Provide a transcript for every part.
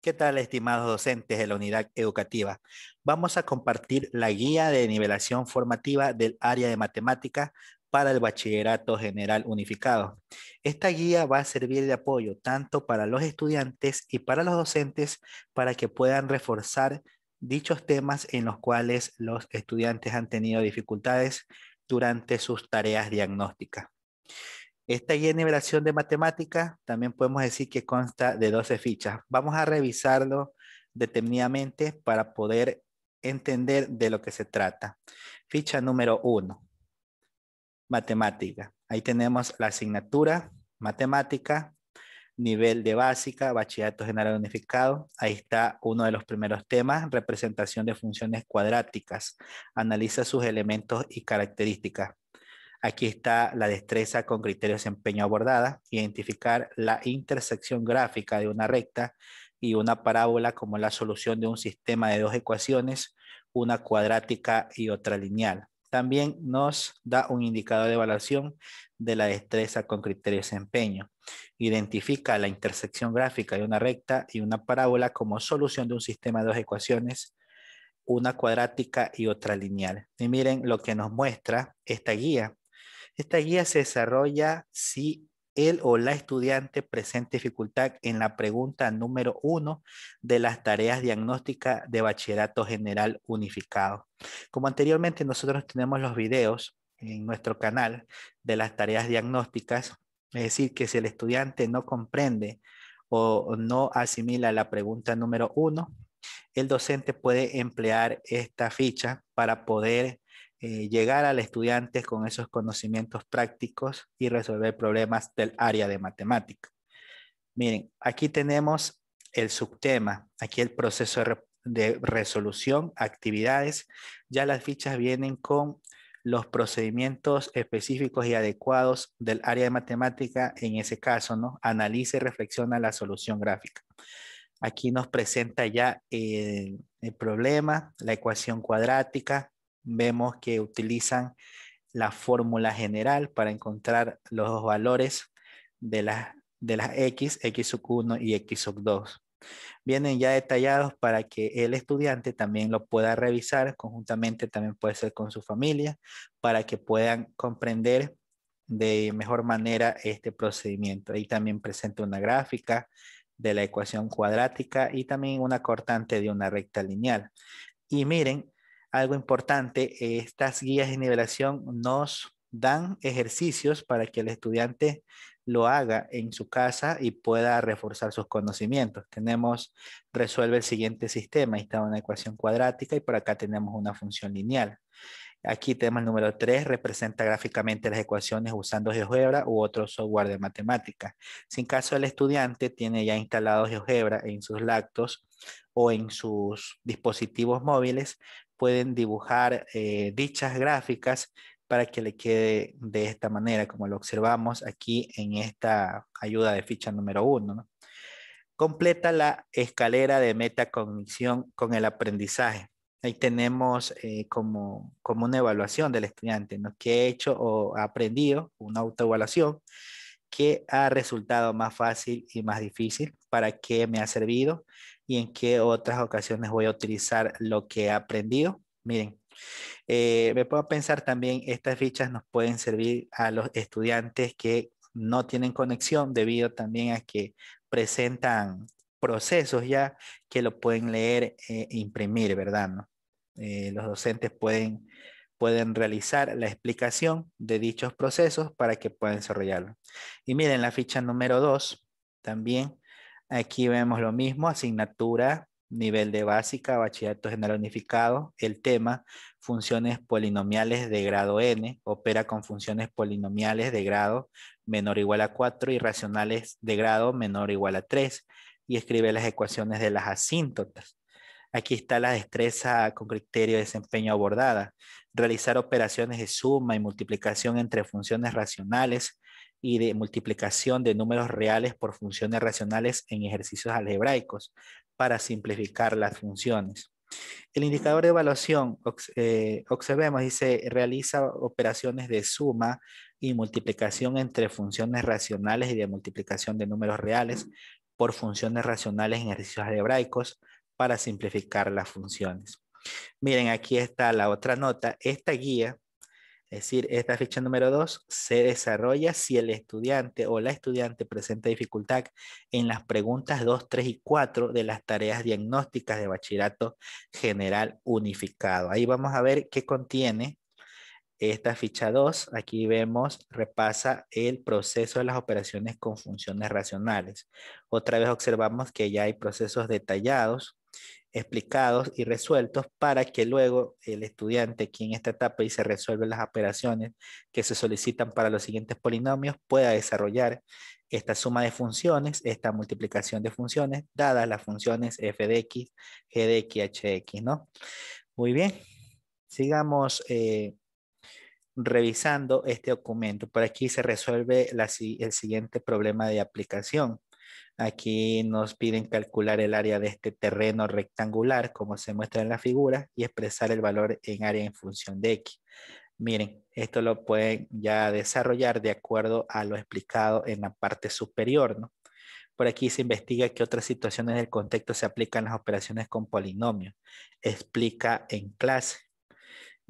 ¿Qué tal, estimados docentes de la unidad educativa? Vamos a compartir la guía de nivelación formativa del área de matemática para el Bachillerato General Unificado. Esta guía va a servir de apoyo tanto para los estudiantes y para los docentes para que puedan reforzar dichos temas en los cuales los estudiantes han tenido dificultades durante sus tareas diagnósticas. Esta generación de matemática también podemos decir que consta de 12 fichas. Vamos a revisarlo detenidamente para poder entender de lo que se trata. Ficha número 1, matemática. Ahí tenemos la asignatura, matemática, nivel de básica, bachillerato general unificado. Ahí está uno de los primeros temas, representación de funciones cuadráticas. Analiza sus elementos y características. Aquí está la destreza con criterios de empeño abordada, identificar la intersección gráfica de una recta y una parábola como la solución de un sistema de dos ecuaciones, una cuadrática y otra lineal. También nos da un indicador de evaluación de la destreza con criterios de desempeño. Identifica la intersección gráfica de una recta y una parábola como solución de un sistema de dos ecuaciones, una cuadrática y otra lineal. Y miren lo que nos muestra esta guía. Esta guía se desarrolla si el o la estudiante presenta dificultad en la pregunta número uno de las tareas diagnósticas de bachillerato general unificado. Como anteriormente nosotros tenemos los videos en nuestro canal de las tareas diagnósticas, es decir, que si el estudiante no comprende o no asimila la pregunta número uno, el docente puede emplear esta ficha para poder eh, llegar al estudiante con esos conocimientos prácticos y resolver problemas del área de matemática. Miren, aquí tenemos el subtema, aquí el proceso de resolución, actividades. Ya las fichas vienen con los procedimientos específicos y adecuados del área de matemática, en ese caso, ¿no? Analiza y reflexiona la solución gráfica. Aquí nos presenta ya el problema, la ecuación cuadrática, vemos que utilizan la fórmula general para encontrar los valores de las de las X, X 1 y X sub 2. Vienen ya detallados para que el estudiante también lo pueda revisar conjuntamente, también puede ser con su familia, para que puedan comprender de mejor manera este procedimiento. Ahí también presenta una gráfica de la ecuación cuadrática y también una cortante de una recta lineal. Y miren, algo importante, estas guías de nivelación nos dan ejercicios para que el estudiante lo haga en su casa y pueda reforzar sus conocimientos. Tenemos, resuelve el siguiente sistema, ahí una ecuación cuadrática y por acá tenemos una función lineal. Aquí tema número 3, representa gráficamente las ecuaciones usando GeoGebra u otro software de matemática. Si en caso el estudiante tiene ya instalado GeoGebra en sus lactos o en sus dispositivos móviles, pueden dibujar eh, dichas gráficas para que le quede de esta manera, como lo observamos aquí en esta ayuda de ficha número uno. Completa la escalera de metacognición con el aprendizaje. Ahí tenemos eh, como, una evaluación del estudiante, ¿no? ¿Qué ha hecho o ha aprendido? Una autoevaluación. ¿Qué ha resultado más fácil y más difícil? ¿Para qué me ha servido? y en qué otras ocasiones voy a utilizar lo que he aprendido. Miren, eh, me puedo pensar también, estas fichas nos pueden servir a los estudiantes que no tienen conexión debido también a que presentan procesos ya que lo pueden leer e imprimir, ¿verdad? ¿No? Eh, los docentes pueden, pueden realizar la explicación de dichos procesos para que puedan desarrollarlo. Y miren, la ficha número dos también Aquí vemos lo mismo, asignatura, nivel de básica, bachillerato general unificado. El tema, funciones polinomiales de grado n, opera con funciones polinomiales de grado menor o igual a 4 y racionales de grado menor o igual a 3 y escribe las ecuaciones de las asíntotas. Aquí está la destreza con criterio de desempeño abordada. Realizar operaciones de suma y multiplicación entre funciones racionales y de multiplicación de números reales por funciones racionales en ejercicios algebraicos para simplificar las funciones. El indicador de evaluación, eh, observemos, dice, realiza operaciones de suma y multiplicación entre funciones racionales y de multiplicación de números reales por funciones racionales en ejercicios algebraicos para simplificar las funciones. Miren, aquí está la otra nota. Esta guía es decir, esta ficha número 2 se desarrolla si el estudiante o la estudiante presenta dificultad en las preguntas 2, 3 y 4 de las tareas diagnósticas de bachillerato general unificado. Ahí vamos a ver qué contiene esta ficha 2. Aquí vemos, repasa el proceso de las operaciones con funciones racionales. Otra vez observamos que ya hay procesos detallados explicados y resueltos para que luego el estudiante aquí en esta etapa y se resuelven las operaciones que se solicitan para los siguientes polinomios pueda desarrollar esta suma de funciones, esta multiplicación de funciones, dadas las funciones f de x, g de x, h de x, ¿no? Muy bien, sigamos eh, revisando este documento. Por aquí se resuelve el siguiente problema de aplicación. Aquí nos piden calcular el área de este terreno rectangular, como se muestra en la figura, y expresar el valor en área en función de X. Miren, esto lo pueden ya desarrollar de acuerdo a lo explicado en la parte superior, ¿no? Por aquí se investiga qué otras situaciones del contexto se aplican las operaciones con polinomios. Explica en clase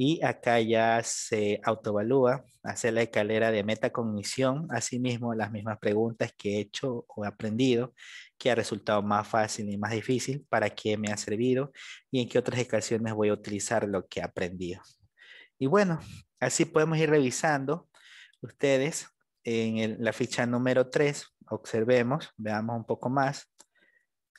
y acá ya se autovalúa, hace la escalera de metacognición, asimismo las mismas preguntas que he hecho o he aprendido, que ha resultado más fácil y más difícil, para qué me ha servido y en qué otras ocasiones voy a utilizar lo que he aprendido. Y bueno, así podemos ir revisando ustedes en la ficha número 3, observemos, veamos un poco más.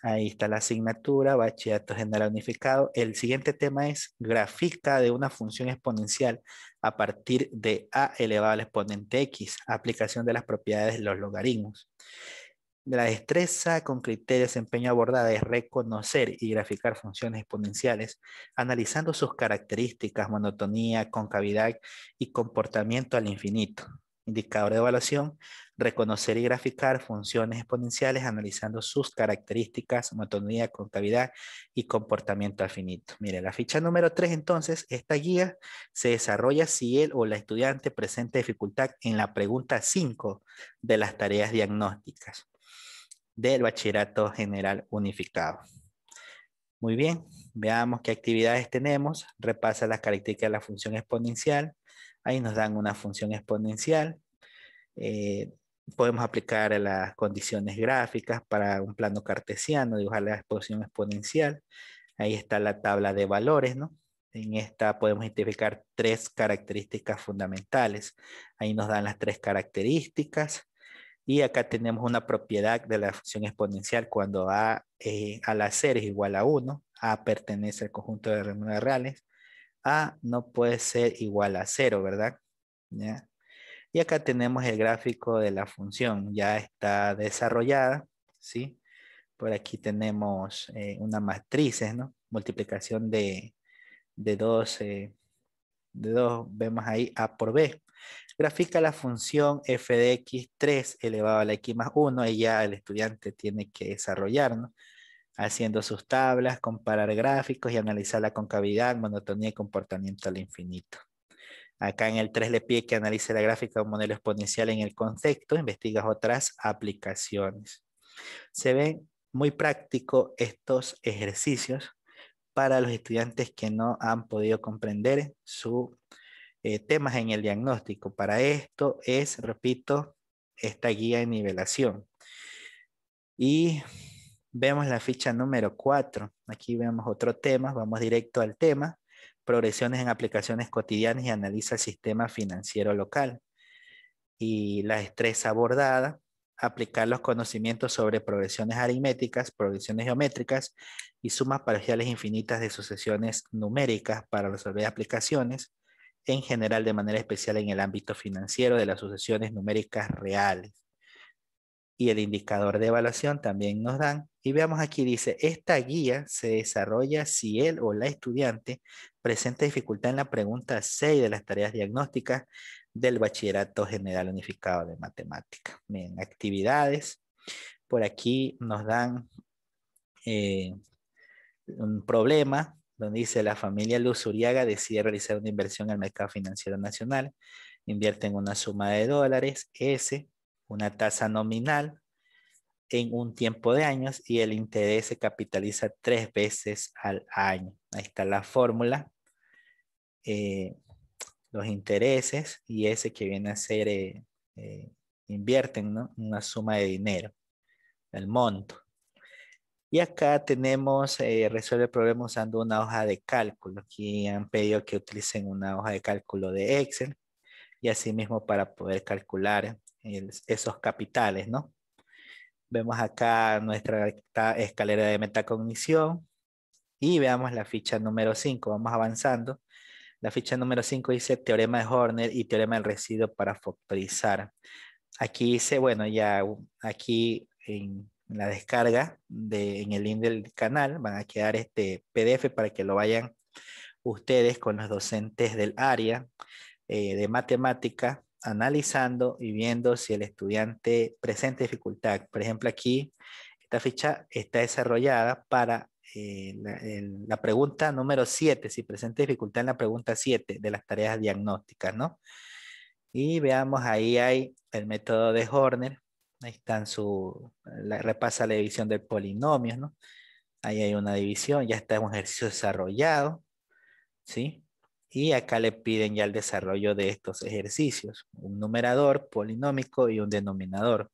Ahí está la asignatura, bachillerato general unificado. El siguiente tema es grafica de una función exponencial a partir de a elevado al exponente x, aplicación de las propiedades de los logaritmos. La destreza con criterio de desempeño abordada es reconocer y graficar funciones exponenciales, analizando sus características, monotonía, concavidad y comportamiento al infinito indicador de evaluación, reconocer y graficar funciones exponenciales analizando sus características, monotonía, concavidad y comportamiento al finito. Mire, la ficha número 3 entonces, esta guía se desarrolla si él o la estudiante presenta dificultad en la pregunta 5 de las tareas diagnósticas del Bachillerato General Unificado. Muy bien, veamos qué actividades tenemos. Repasa las características de la función exponencial, Ahí nos dan una función exponencial. Eh, podemos aplicar las condiciones gráficas para un plano cartesiano, dibujar la exposición exponencial. Ahí está la tabla de valores, ¿no? En esta podemos identificar tres características fundamentales. Ahí nos dan las tres características. Y acá tenemos una propiedad de la función exponencial cuando a eh, al hacer es igual a 1. A pertenece al conjunto de números reales. A no puede ser igual a cero, ¿verdad? Y acá tenemos el gráfico de la función, ya está desarrollada, ¿sí? Por aquí tenemos eh, una matrices, ¿no? Multiplicación de, de dos, eh, de dos, vemos ahí A por B. Grafica la función f de x3 elevado a la x más 1 y ya el estudiante tiene que desarrollar, ¿no? haciendo sus tablas, comparar gráficos y analizar la concavidad, monotonía y comportamiento al infinito. Acá en el 3 le pide que analice la gráfica de un modelo exponencial en el concepto, investigas otras aplicaciones. Se ven muy prácticos estos ejercicios para los estudiantes que no han podido comprender sus eh, temas en el diagnóstico. Para esto es, repito, esta guía de nivelación. Y Vemos la ficha número 4. Aquí vemos otro tema. Vamos directo al tema. Progresiones en aplicaciones cotidianas y analiza el sistema financiero local. Y la estrés abordada. Aplicar los conocimientos sobre progresiones aritméticas, progresiones geométricas y sumas parciales infinitas de sucesiones numéricas para resolver aplicaciones en general de manera especial en el ámbito financiero de las sucesiones numéricas reales y el indicador de evaluación también nos dan. Y veamos aquí, dice, esta guía se desarrolla si él o la estudiante presenta dificultad en la pregunta 6 de las tareas diagnósticas del Bachillerato General Unificado de Matemáticas. Bien, actividades. Por aquí nos dan eh, un problema donde dice la familia Luz Uriaga decide realizar una inversión en el mercado financiero nacional, invierte en una suma de dólares, S, una tasa nominal en un tiempo de años y el interés se capitaliza tres veces al año. Ahí está la fórmula, eh, los intereses y ese que viene a ser, eh, eh, invierten ¿no? una suma de dinero, el monto. Y acá tenemos, resuelve el problema usando una hoja de cálculo. Aquí han pedido que utilicen una hoja de cálculo de Excel y asimismo para poder calcular esos capitales, ¿no? Vemos acá nuestra escalera de metacognición y veamos la ficha número 5, vamos avanzando. La ficha número 5 dice teorema de Horner y teorema del residuo para factorizar. Aquí dice, bueno, ya aquí en la descarga en el link del canal van a quedar este PDF para que lo vayan ustedes con los docentes del área eh, de matemática analizando y viendo si el estudiante presenta dificultad. Por ejemplo, aquí esta ficha está desarrollada para eh, la, pregunta número 7, si presenta dificultad en la pregunta 7 de las tareas diagnósticas, ¿no? Y veamos, ahí hay el método de Horner, ahí están su, la, repasa la división del polinomio, ¿no? Ahí hay una división, ya está un ejercicio desarrollado, ¿sí? Y acá le piden ya el desarrollo de estos ejercicios, un numerador polinómico y un denominador.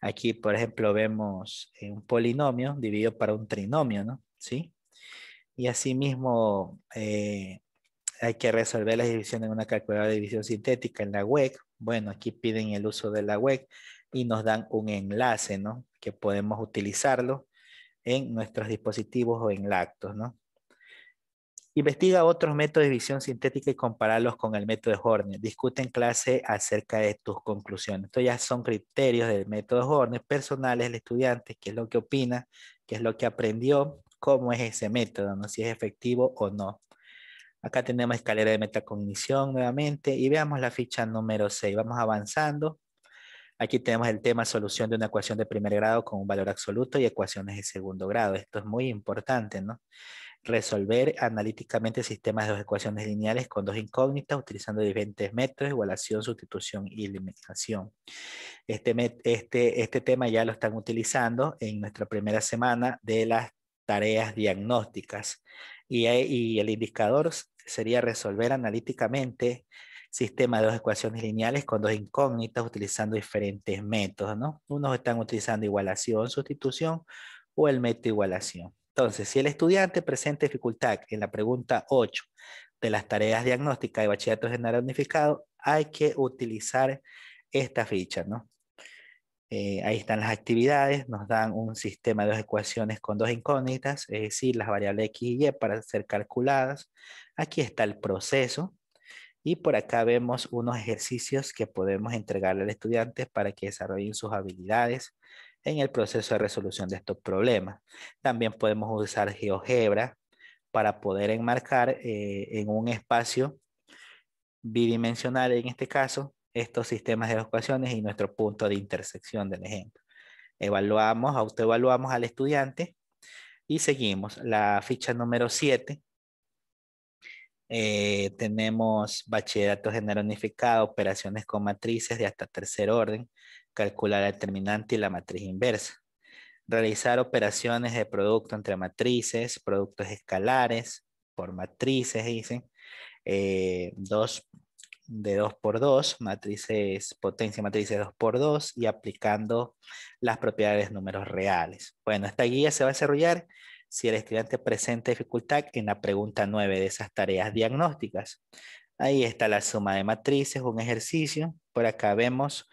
Aquí, por ejemplo, vemos eh, un polinomio dividido para un trinomio, ¿no? ¿Sí? Y asimismo, eh, hay que resolver la división en una calculadora de división sintética en la WEC. Bueno, aquí piden el uso de la WEC y nos dan un enlace, ¿no? Que podemos utilizarlo en nuestros dispositivos o en lactos, ¿no? Investiga otros métodos de visión sintética y compararlos con el método de Horner. Discute en clase acerca de tus conclusiones. estos ya son criterios del método Horner personales del estudiante, qué es lo que opina, qué es lo que aprendió, cómo es ese método, ¿no? si es efectivo o no. Acá tenemos escalera de metacognición nuevamente y veamos la ficha número 6. Vamos avanzando. Aquí tenemos el tema solución de una ecuación de primer grado con un valor absoluto y ecuaciones de segundo grado. Esto es muy importante, ¿no? resolver analíticamente sistemas de dos ecuaciones lineales con dos incógnitas utilizando diferentes métodos, igualación, sustitución y eliminación. Este, este, este tema ya lo están utilizando en nuestra primera semana de las tareas diagnósticas y, eh, el indicador sería resolver analíticamente sistemas de dos ecuaciones lineales con dos incógnitas utilizando diferentes métodos, ¿no? Unos están utilizando igualación, sustitución o el método igualación. Entonces, si el estudiante presenta dificultad en la pregunta 8 de las tareas diagnósticas de bachillerato general unificado, hay que utilizar esta ficha, ¿no? Eh, ahí están las actividades, nos dan un sistema de dos ecuaciones con dos incógnitas, es decir, las variables x y y para ser calculadas. Aquí está el proceso y por acá vemos unos ejercicios que podemos entregarle al estudiante para que desarrollen sus habilidades en el proceso de resolución de estos problemas. También podemos usar GeoGebra para poder enmarcar eh, en un espacio bidimensional, en este caso, estos sistemas de ecuaciones y nuestro punto de intersección del ejemplo. Evaluamos, autoevaluamos al estudiante y seguimos. La ficha número 7 eh, tenemos bachillerato general unificado, operaciones con matrices de hasta tercer orden, calcular el determinante y la matriz inversa, realizar operaciones de producto entre matrices, productos escalares por matrices, dicen, eh, dos, de 2 por 2, matrices, potencia matrices 2 por 2 y aplicando las propiedades números reales. Bueno, esta guía se va a desarrollar si el estudiante presenta dificultad en la pregunta 9 de esas tareas diagnósticas. Ahí está la suma de matrices, un ejercicio. Por acá vemos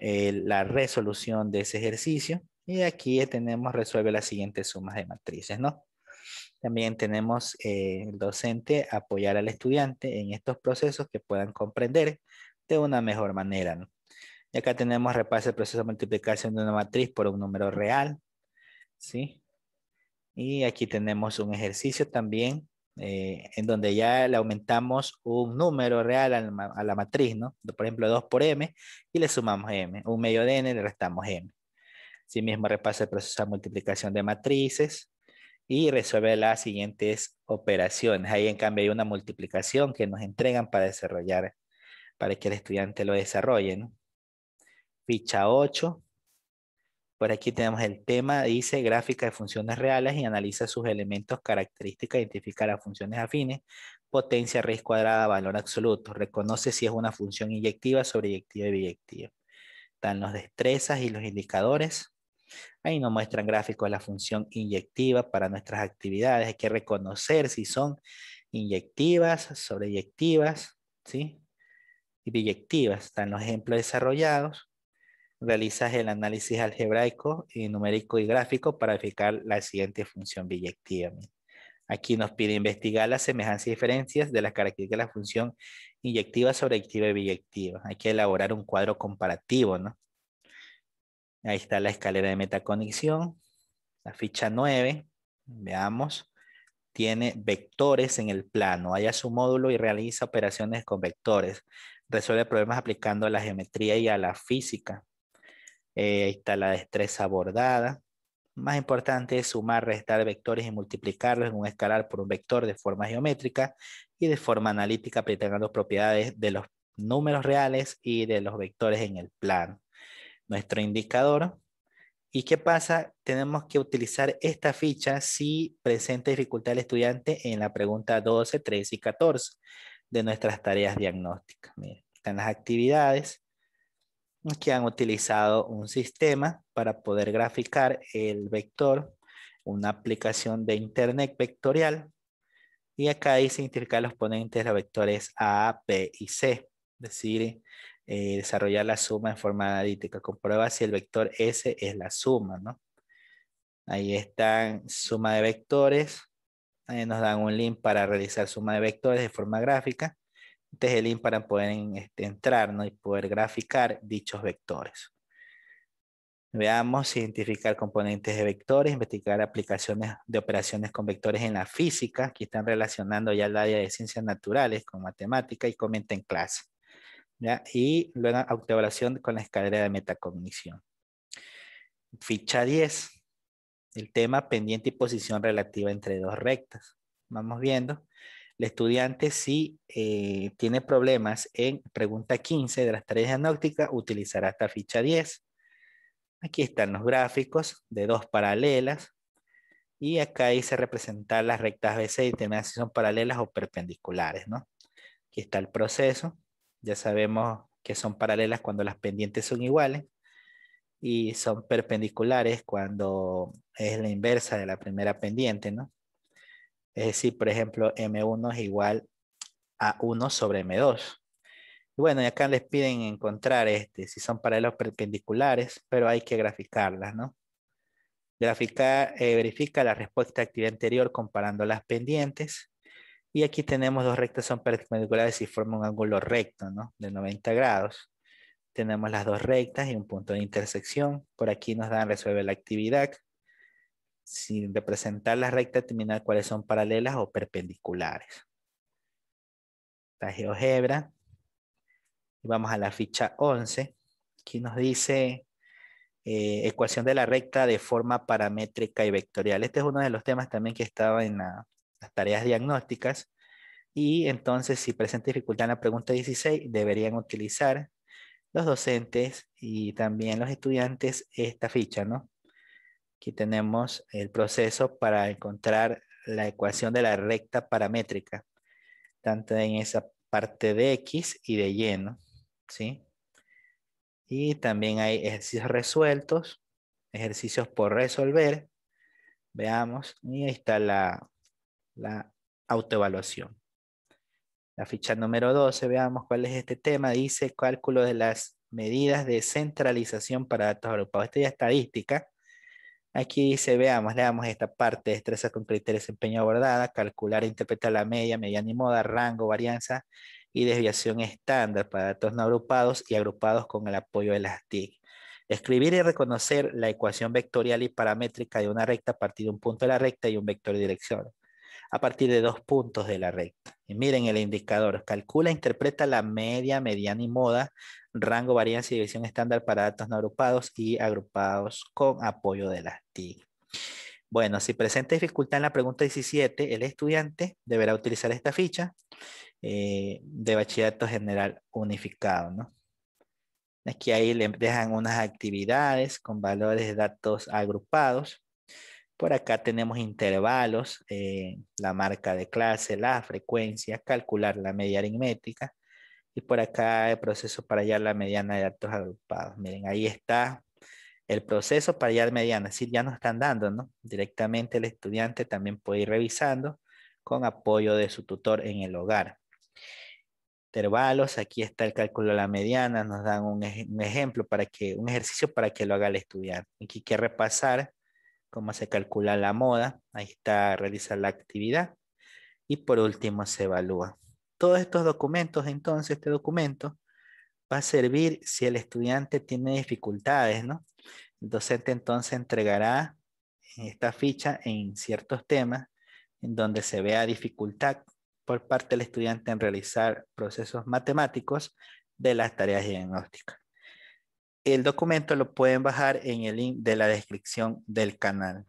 eh, la resolución de ese ejercicio. Y aquí tenemos, resuelve las siguientes sumas de matrices, ¿no? También tenemos eh, el docente apoyar al estudiante en estos procesos que puedan comprender de una mejor manera, ¿no? Y acá tenemos repaso el proceso de multiplicación de una matriz por un número real, ¿sí? Y aquí tenemos un ejercicio también eh, en donde ya le aumentamos un número real a la, matriz, ¿no? Por ejemplo, 2 por m y le sumamos m, un medio de n le restamos m. Asimismo, mismo repasa el proceso de multiplicación de matrices y resuelve las siguientes operaciones. Ahí en cambio hay una multiplicación que nos entregan para desarrollar, para que el estudiante lo desarrolle, ¿no? Ficha 8, por aquí tenemos el tema, dice gráfica de funciones reales y analiza sus elementos, características, identifica las funciones afines, potencia, raíz cuadrada, valor absoluto. Reconoce si es una función inyectiva, sobreyectiva y biyectiva. Están los destrezas y los indicadores. Ahí nos muestran gráficos de la función inyectiva para nuestras actividades. Hay que reconocer si son inyectivas, sobreyectivas, ¿sí? Y biyectivas. Están los ejemplos desarrollados realizas el análisis algebraico y numérico y gráfico para aplicar la siguiente función biyectiva. Aquí nos pide investigar las semejanzas y diferencias de las características de la función inyectiva, sobreactiva y biyectiva. Hay que elaborar un cuadro comparativo, ¿no? Ahí está la escalera de metaconexión. La ficha 9, veamos, tiene vectores en el plano. Haya su módulo y realiza operaciones con vectores. Resuelve problemas aplicando a la geometría y a la física. Eh, ahí está la destreza abordada. Más importante es sumar, restar vectores y multiplicarlos en un escalar por un vector de forma geométrica y de forma analítica tengan las propiedades de los números reales y de los vectores en el plano. Nuestro indicador. ¿Y qué pasa? Tenemos que utilizar esta ficha si presenta dificultad el estudiante en la pregunta 12, 13 y 14 de nuestras tareas diagnósticas. están las actividades que han utilizado un sistema para poder graficar el vector, una aplicación de Internet vectorial. Y acá dice identificar los ponentes de los vectores A, p y C. Es decir, eh, desarrollar la suma en forma analítica. Comprueba si el vector S es la suma, ¿no? Ahí están suma de vectores. nos dan un link para realizar suma de vectores de forma gráfica. Tejelín para poder este, entrar y poder graficar dichos vectores. Veamos identificar componentes de vectores, investigar aplicaciones de operaciones con vectores en la física. que están relacionando ya el área de ciencias naturales con matemática y comenta en clase. ¿ya? Y luego autoevaluación con la escalera de metacognición. Ficha 10. El tema pendiente y posición relativa entre dos rectas. Vamos viendo el estudiante si eh, tiene problemas en pregunta 15 de las tareas diagnósticas, utilizará esta ficha 10. Aquí están los gráficos de dos paralelas. Y acá dice representar las rectas BC y determinar si son paralelas o perpendiculares, ¿no? Aquí está el proceso. Ya sabemos que son paralelas cuando las pendientes son iguales y son perpendiculares cuando es la inversa de la primera pendiente, ¿no? Es decir, por ejemplo, M1 es igual a 1 sobre M2. bueno, y acá les piden encontrar este, si son paralelos perpendiculares, pero hay que graficarlas, ¿no? Graficar, eh, verifica la respuesta activa anterior comparando las pendientes. Y aquí tenemos dos rectas son perpendiculares y forman un ángulo recto, ¿no? De 90 grados. Tenemos las dos rectas y un punto de intersección. Por aquí nos dan resuelve la actividad sin representar la recta determinar cuáles son paralelas o perpendiculares. La GeoGebra. Y vamos a la ficha 11. Aquí nos dice eh, ecuación de la recta de forma paramétrica y vectorial. Este es uno de los temas también que estaba en las tareas diagnósticas. Y entonces, si presenta dificultad en la pregunta 16, deberían utilizar los docentes y también los estudiantes esta ficha, ¿no? Aquí tenemos el proceso para encontrar la ecuación de la recta paramétrica, tanto en esa parte de X y de Y, ¿Sí? Y también hay ejercicios resueltos, ejercicios por resolver. Veamos, y ahí está la, autoevaluación. La ficha número 12, veamos cuál es este tema. Dice cálculo de las medidas de centralización para datos agrupados. Esta ya es estadística Aquí se veamos, damos esta parte, destreza con criterios de desempeño abordada, calcular e interpretar la media, mediana y moda, rango, varianza y desviación estándar para datos no agrupados y agrupados con el apoyo de las TIC. Escribir y reconocer la ecuación vectorial y paramétrica de una recta a partir de un punto de la recta y un vector de dirección a partir de dos puntos de la recta. Y miren el indicador, calcula interpreta la media, mediana y moda, rango, varianza y división estándar para datos no agrupados y agrupados con apoyo de las TIC. Bueno, si presenta dificultad en la pregunta 17, el estudiante deberá utilizar esta ficha eh, de bachillerato general unificado, Aquí ahí le dejan unas actividades con valores de datos agrupados por acá tenemos intervalos, eh, la marca de clase, la frecuencia, calcular la media aritmética. Y por acá el proceso para hallar la mediana de datos agrupados. Miren, ahí está el proceso para hallar mediana. Así ya nos están dando, ¿no? Directamente el estudiante también puede ir revisando con apoyo de su tutor en el hogar. Intervalos, aquí está el cálculo de la mediana, nos dan un, ejemplo para que, un ejercicio para que lo haga el estudiante. Aquí hay que repasar cómo se calcula la moda, ahí está, realiza la actividad y por último se evalúa. Todos estos documentos, entonces, este documento va a servir si el estudiante tiene dificultades, ¿no? El docente entonces entregará esta ficha en ciertos temas en donde se vea dificultad por parte del estudiante en realizar procesos matemáticos de las tareas diagnósticas. El documento lo pueden bajar en el link de la descripción del canal.